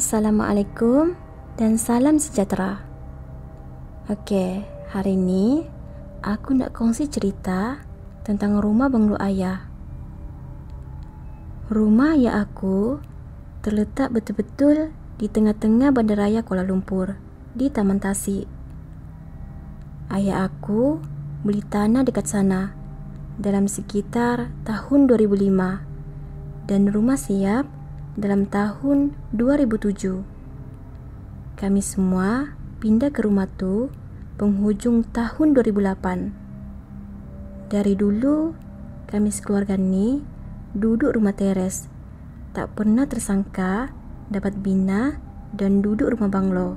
Assalamualaikum dan salam sejahtera. Okey, hari ini aku nak kongsi cerita tentang rumah bungalow ayah. Rumah ayah aku terletak betul-betul di tengah-tengah bandaraya Kuala Lumpur di Taman Tasik. Ayah aku beli tanah dekat sana dalam sekitar tahun 2005 dan rumah siap 2006 dalam tahun 2007. Kami semua pindah ke rumah tu penghujung tahun 2008. Dari dulu, kami sekeluarga ni duduk rumah teres. Tak pernah tersangka dapat bina dan duduk rumah banglo.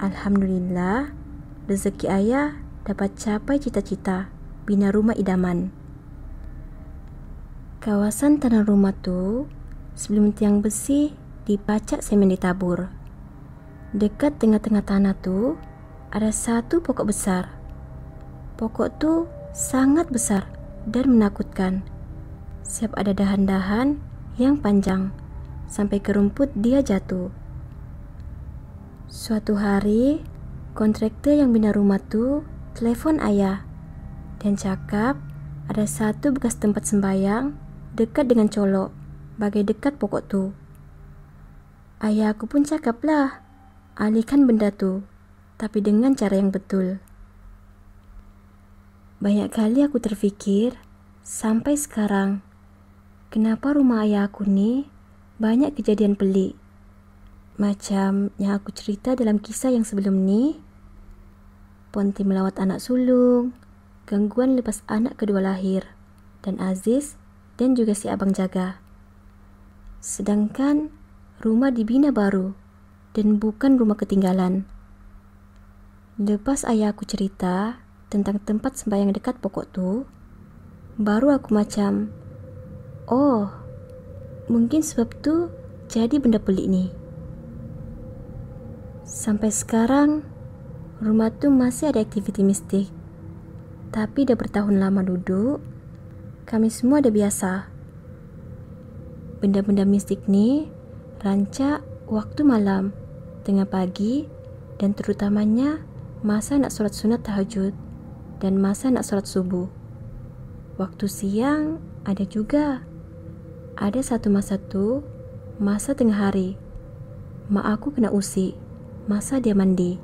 Alhamdulillah, rezeki ayah dapat capai cita-cita bina rumah idaman. Kawasan tanah rumah tu sebelum tiang besi dipacak semen ditabur. Dekat tengah-tengah tanah tu ada satu pokok besar. Pokok tu sangat besar dan menakutkan. Siap ada dahan-dahan yang panjang sampai ke rumput dia jatuh. Suatu hari, kontraktor yang bina rumah tu telefon ayah dan cakap ada satu bekas tempat sembayang dekat dengan colok bagai dekat pokok tu. Ayah aku pun cakaplah, alihkan benda tu, tapi dengan cara yang betul. Banyak kali aku terfikir, sampai sekarang, kenapa rumah ayah aku ni banyak kejadian pelik. Macam yang aku cerita dalam kisah yang sebelum ni, Ponti melawat anak sulung, gangguan lepas anak kedua lahir, dan Aziz dan juga si abang jaga. Sedangkan rumah dibina baru dan bukan rumah ketinggalan. Lepas ayah aku cerita tentang tempat sembahyang dekat pokok tu, baru aku macam, oh, mungkin sebab tu jadi benda pelik ni. Sampai sekarang, rumah tu masih ada aktiviti mistik. Tapi dah bertahun lama duduk, kami semua dah biasa. Biasa benda-benda mistik ni rancak waktu malam, tengah pagi dan terutamanya masa nak solat sunat tahajud dan masa nak solat subuh. Waktu siang ada juga. Ada satu masa tu, masa tengah hari. Mak aku kena usik masa dia mandi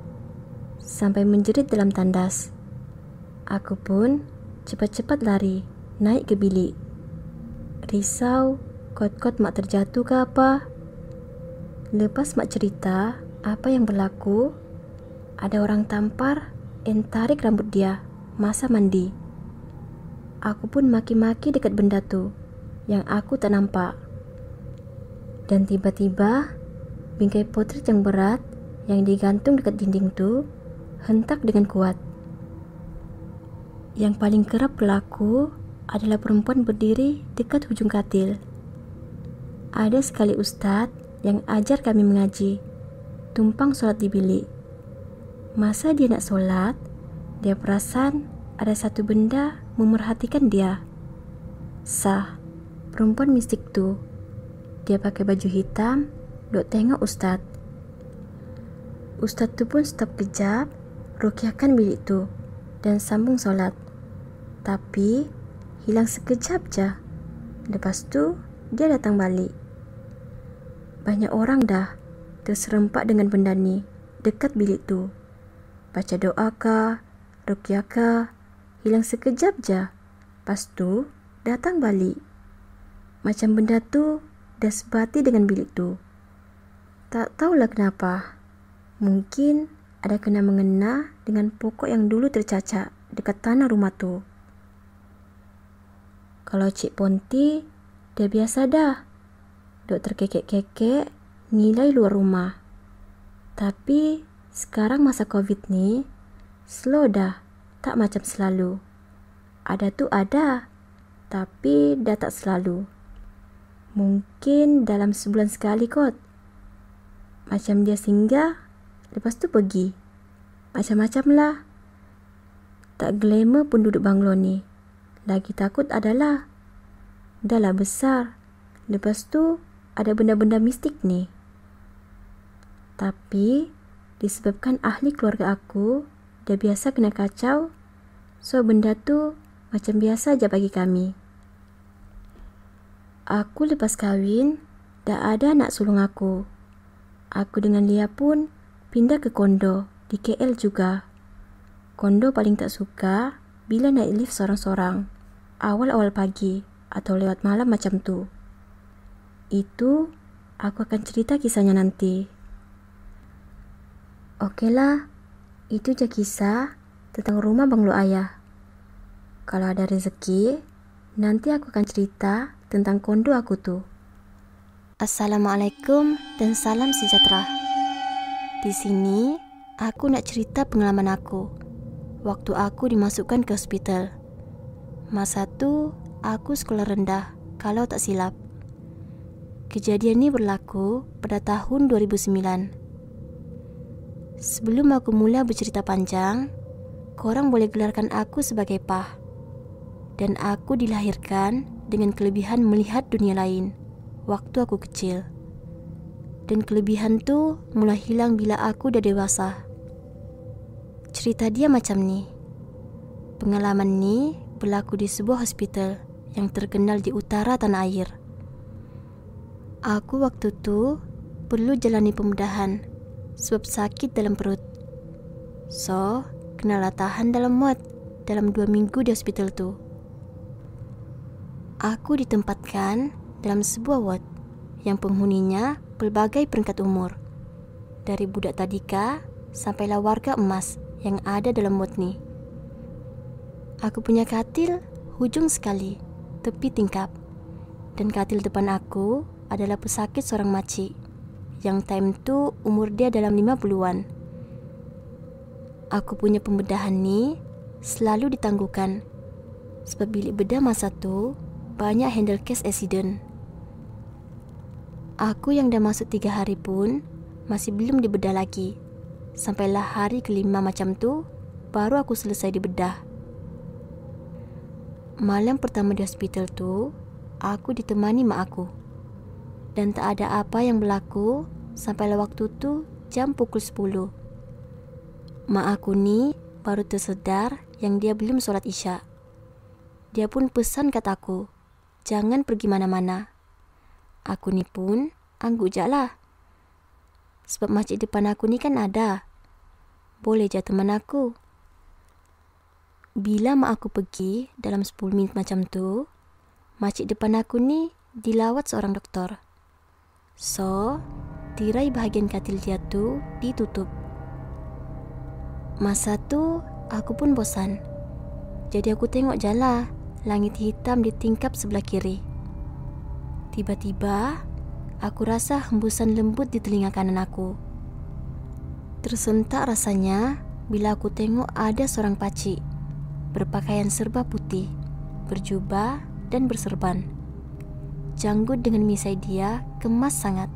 sampai menjerit dalam tandas. Aku pun cepat-cepat lari naik ke bilik. Risau kot-kot mak terjatuh ke apa? Lepas mak cerita apa yang berlaku, ada orang tampar dan tarik rambut dia masa mandi. Aku pun maki-maki dekat benda tu yang aku tak nampak. Dan tiba-tiba, bingkai potret yang berat yang digantung dekat dinding tu hentak dengan kuat. Yang paling kerap berlaku adalah perempuan berdiri dekat hujung katil. Ada sekali ustaz yang ajar kami mengaji Tumpang solat di bilik Masa dia nak solat Dia perasan ada satu benda memerhatikan dia Sah Perempuan mistik tu Dia pakai baju hitam Duk tengok ustaz Ustaz tu pun stop kejap Rukiahkan bilik tu Dan sambung solat Tapi Hilang sekejap je Lepas tu Dia datang balik banyak orang dah terserempak dengan benda ni dekat bilik tu. Baca doa kah, rukyah kah, hilang sekejap je. Pas tu, datang balik. Macam benda tu dah sebati dengan bilik tu. Tak tahulah kenapa. Mungkin ada kena mengena dengan pokok yang dulu tercacak dekat tanah rumah tu. Kalau Cik Ponti, dia biasa dah Dok terkekek-kekek nilai luar rumah. Tapi sekarang masa covid ni slow dah. Tak macam selalu. Ada tu ada. Tapi dah tak selalu. Mungkin dalam sebulan sekali kot. Macam dia singgah, lepas tu pergi. Macam-macam lah. Tak glamour pun duduk banglo ni. Lagi takut adalah. Dah lah besar. Lepas tu, ada benda-benda mistik ni. Tapi, disebabkan ahli keluarga aku dah biasa kena kacau, so benda tu macam biasa aja bagi kami. Aku lepas kahwin, dah ada anak sulung aku. Aku dengan Lia pun pindah ke kondo di KL juga. Kondo paling tak suka bila naik lift seorang-seorang. Awal-awal pagi atau lewat malam macam tu. Itu aku akan cerita kisahnya nanti. Okeylah, itu je kisah tentang rumah banglo ayah. Kalau ada rezeki, nanti aku akan cerita tentang kondo aku tu. Assalamualaikum dan salam sejahtera. Di sini, aku nak cerita pengalaman aku waktu aku dimasukkan ke hospital. Masa tu, aku sekolah rendah kalau tak silap. Kejadian ini berlaku pada tahun 2009. Sebelum aku mula bercerita panjang, korang boleh gelarkan aku sebagai Pah. Dan aku dilahirkan dengan kelebihan melihat dunia lain waktu aku kecil. Dan kelebihan tu mula hilang bila aku dah dewasa. Cerita dia macam ni. Pengalaman ni berlaku di sebuah hospital yang terkenal di utara tanah air. Aku waktu tu perlu jalani pembedahan sebab sakit dalam perut. So, kenalah tahan dalam muat dalam dua minggu di hospital tu. Aku ditempatkan dalam sebuah ward yang penghuninya pelbagai peringkat umur. Dari budak tadika sampailah warga emas yang ada dalam ward ni. Aku punya katil hujung sekali, tepi tingkap. Dan katil depan aku adalah pesakit seorang makcik yang time tu umur dia dalam lima puluhan. Aku punya pembedahan ni selalu ditangguhkan sebab bilik bedah masa tu banyak handle case accident. Aku yang dah masuk tiga hari pun masih belum dibedah lagi. Sampailah hari kelima macam tu, baru aku selesai dibedah. Malam pertama di hospital tu, aku ditemani mak aku dan tak ada apa yang berlaku sampailah waktu tu jam pukul 10. Mak aku ni baru tersedar yang dia belum solat isyak. Dia pun pesan kat aku jangan pergi mana-mana. Aku ni pun angguk jaklah. Sebab masjid depan aku ni kan ada. Boleh je teman aku. Bila mak aku pergi dalam 10 minit macam tu, masjid depan aku ni dilawat seorang doktor. So, tirai bahagian katil dia tu ditutup. Masa tu, aku pun bosan. Jadi aku tengok jala langit hitam di tingkap sebelah kiri. Tiba-tiba, aku rasa hembusan lembut di telinga kanan aku. Tersentak rasanya bila aku tengok ada seorang pakcik berpakaian serba putih, berjubah dan berserban janggut dengan misai dia kemas sangat.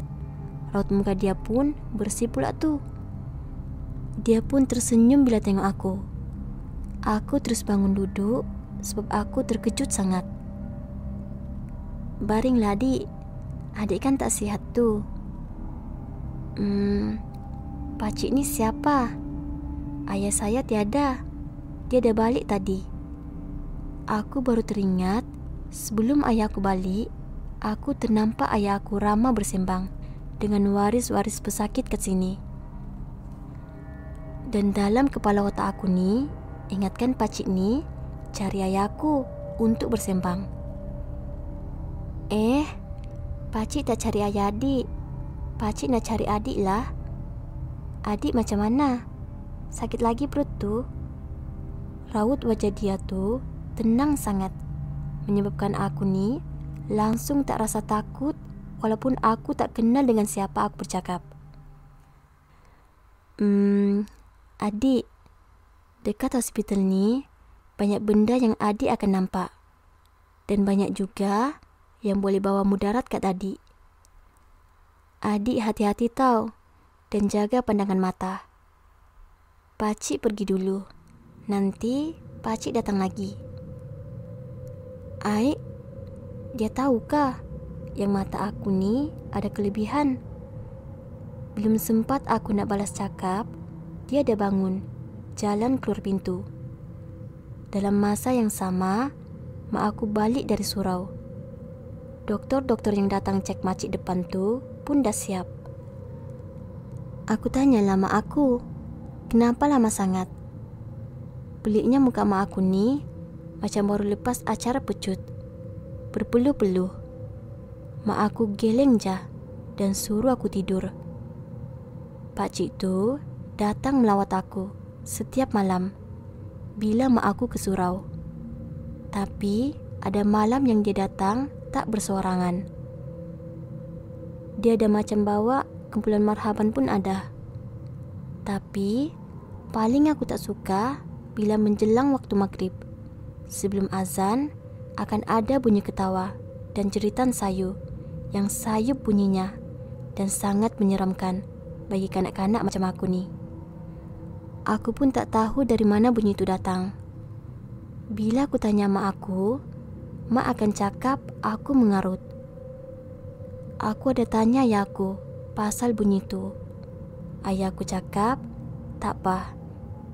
Raut muka dia pun bersih pula tu. Dia pun tersenyum bila tengok aku. Aku terus bangun duduk sebab aku terkejut sangat. Baring ladi, adik kan tak sihat tu. Hmm, pacik ni siapa? Ayah saya tiada. Dia dah balik tadi. Aku baru teringat sebelum ayah aku balik, aku ternampak ayah aku ramah bersembang dengan waris-waris pesakit ke sini. Dan dalam kepala otak aku ni, ingatkan pacik ni cari ayahku untuk bersembang. Eh, pacik tak cari ayah adik. Pacik nak cari adik lah. Adik macam mana? Sakit lagi perut tu? Raut wajah dia tu tenang sangat. Menyebabkan aku ni langsung tak rasa takut walaupun aku tak kenal dengan siapa aku bercakap. Hmm, adik, dekat hospital ni banyak benda yang adik akan nampak dan banyak juga yang boleh bawa mudarat kat adik. Adik hati-hati tau dan jaga pandangan mata. Pakcik pergi dulu. Nanti pakcik datang lagi. Aik dia tahukah yang mata aku ni ada kelebihan? Belum sempat aku nak balas cakap, dia dah bangun, jalan keluar pintu. Dalam masa yang sama, mak aku balik dari surau. Doktor-doktor yang datang cek makcik depan tu pun dah siap. Aku tanya lama aku, kenapa lama sangat? Peliknya muka mak aku ni macam baru lepas acara pecut berpeluh-peluh. Mak aku geleng jah dan suruh aku tidur. Pak cik tu datang melawat aku setiap malam bila mak aku ke surau. Tapi ada malam yang dia datang tak bersorangan. Dia ada macam bawa kumpulan marhaban pun ada. Tapi paling aku tak suka bila menjelang waktu maghrib. Sebelum azan, akan ada bunyi ketawa dan jeritan sayu yang sayu bunyinya dan sangat menyeramkan bagi kanak-kanak macam aku ni. Aku pun tak tahu dari mana bunyi itu datang. Bila aku tanya mak aku, mak akan cakap aku mengarut. Aku ada tanya ayahku pasal bunyi itu. Ayahku cakap, tak apa,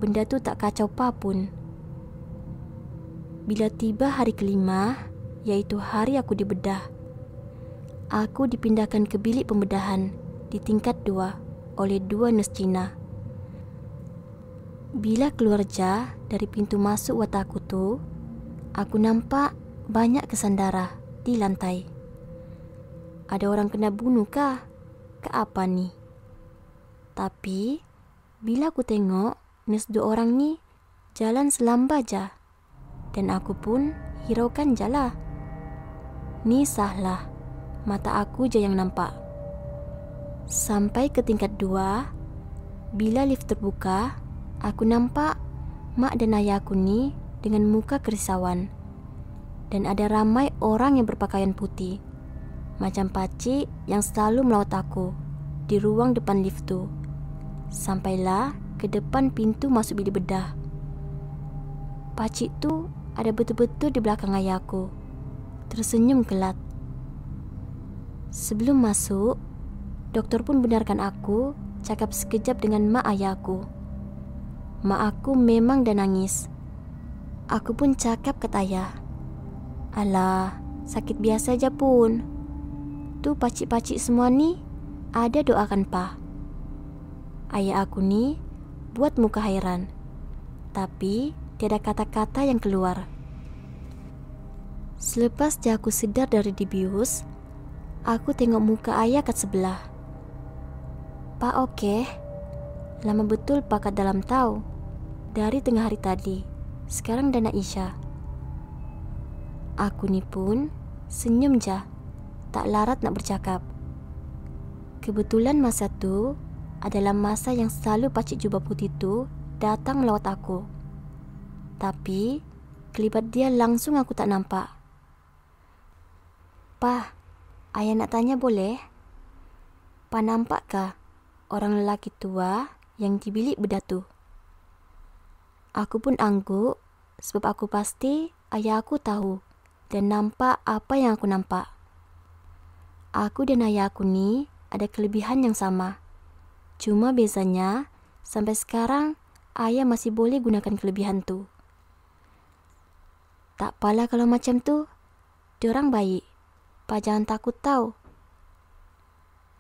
benda tu tak kacau apa pun. Bila tiba hari kelima, iaitu hari aku dibedah, aku dipindahkan ke bilik pembedahan di tingkat dua oleh dua nurse Cina. Bila keluar jah dari pintu masuk watak aku tu, aku nampak banyak kesan darah di lantai. Ada orang kena bunuh kah? Ke apa ni? Tapi, bila aku tengok, nurse dua orang ni jalan selamba jah dan aku pun hiraukan jalah. Ni sahlah, mata aku je yang nampak. Sampai ke tingkat dua, bila lift terbuka, aku nampak mak dan ayah aku ni dengan muka kerisauan. Dan ada ramai orang yang berpakaian putih. Macam pakcik yang selalu melawat aku di ruang depan lift tu. Sampailah ke depan pintu masuk bilik bedah. Pakcik tu ada betul-betul di belakang ayah aku. Tersenyum gelat. Sebelum masuk, doktor pun benarkan aku cakap sekejap dengan mak ayahku. Mak aku memang dah nangis. Aku pun cakap ke ayah. Alah, sakit biasa aja pun. Tu pacik-pacik semua ni ada doakan pa. Ayah aku ni buat muka hairan. Tapi tiada kata-kata yang keluar. Selepas dia aku sedar dari dibius, aku tengok muka ayah kat sebelah. Pak oke, okay. lama betul pak kat dalam tahu. Dari tengah hari tadi, sekarang dah nak Isya. Aku ni pun senyum ja, tak larat nak bercakap. Kebetulan masa tu adalah masa yang selalu pacik jubah putih tu datang melawat aku. Aku. Tapi kelibat dia langsung aku tak nampak. Pah, ayah nak tanya boleh? Pa nampakkah orang lelaki tua yang di bilik berdatu? Aku pun angguk sebab aku pasti ayah aku tahu dan nampak apa yang aku nampak. Aku dan ayah aku ni ada kelebihan yang sama. Cuma biasanya sampai sekarang ayah masih boleh gunakan kelebihan tu. Tak apalah kalau macam tu. Diorang baik. Pak jangan takut tau.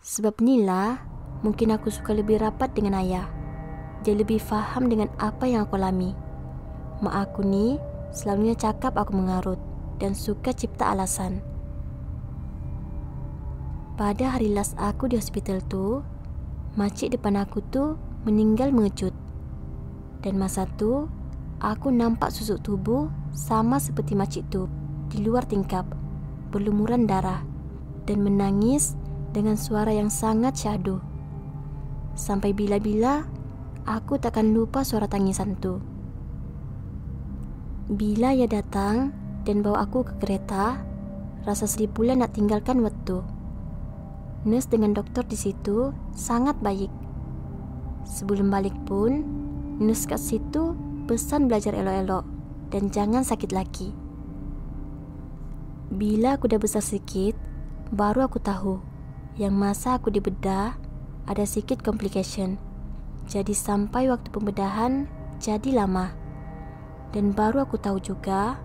Sebab inilah mungkin aku suka lebih rapat dengan ayah. Dia lebih faham dengan apa yang aku alami. Mak aku ni selalunya cakap aku mengarut dan suka cipta alasan. Pada hari last aku di hospital tu, makcik depan aku tu meninggal mengecut. Dan masa tu, aku nampak susuk tubuh sama seperti makcik tu di luar tingkap, berlumuran darah dan menangis dengan suara yang sangat syahdu. Sampai bila-bila, aku takkan lupa suara tangisan tu. Bila ia datang dan bawa aku ke kereta, rasa sedih pula nak tinggalkan waktu. Nurse dengan doktor di situ sangat baik. Sebelum balik pun, nurse kat situ pesan belajar elok-elok dan jangan sakit lagi. Bila aku dah besar sikit, baru aku tahu yang masa aku dibedah ada sikit complication. Jadi sampai waktu pembedahan jadi lama. Dan baru aku tahu juga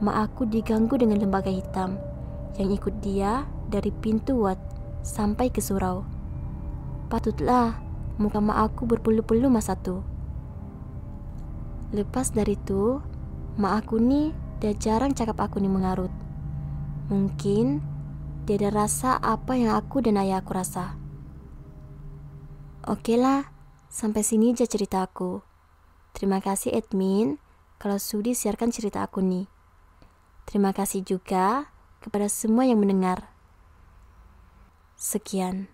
mak aku diganggu dengan lembaga hitam yang ikut dia dari pintu wat sampai ke surau. Patutlah muka mak aku berpuluh-puluh masa tu. Lepas dari itu, mak aku nih dia jarang cakap aku nih mengarut. Mungkin dia ada rasa apa yang aku dan ayah aku rasa. Oke lah, sampai sini aja cerita aku. Terima kasih admin kalau sudi siarkan cerita aku nih. Terima kasih juga kepada semua yang mendengar. Sekian.